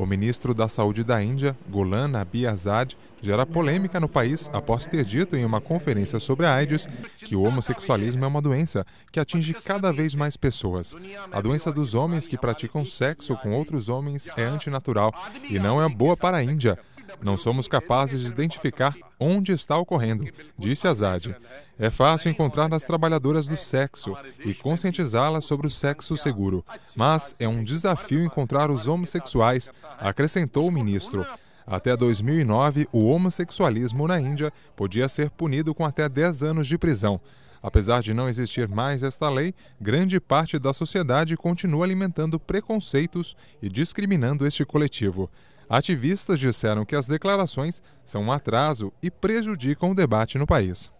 O ministro da Saúde da Índia, Ghulam Nabi Azad, gera polêmica no país após ter dito em uma conferência sobre a AIDS que o homossexualismo é uma doença que atinge cada vez mais pessoas. A doença dos homens que praticam sexo com outros homens é antinatural e não é boa para a Índia. Não somos capazes de identificar onde está ocorrendo, disse Azad. É fácil encontrar as trabalhadoras do sexo e conscientizá-las sobre o sexo seguro, mas é um desafio encontrar os homossexuais, acrescentou o ministro. Até 2009, o homossexualismo na Índia podia ser punido com até 10 anos de prisão. Apesar de não existir mais esta lei, grande parte da sociedade continua alimentando preconceitos e discriminando este coletivo. Ativistas disseram que as declarações são um atraso e prejudicam o debate no país.